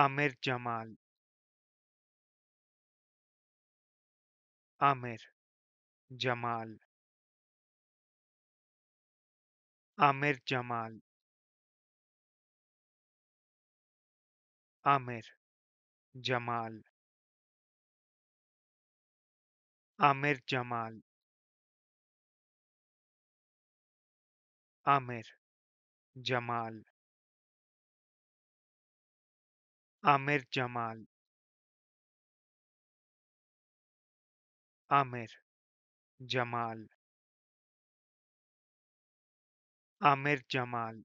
Aamir Jamal Aamir Jamal Aamir Jamal Aamir Jamal Aamir Jamal Aamir Jamal Aamir Jamal Aamir Jamal Aamir Jamal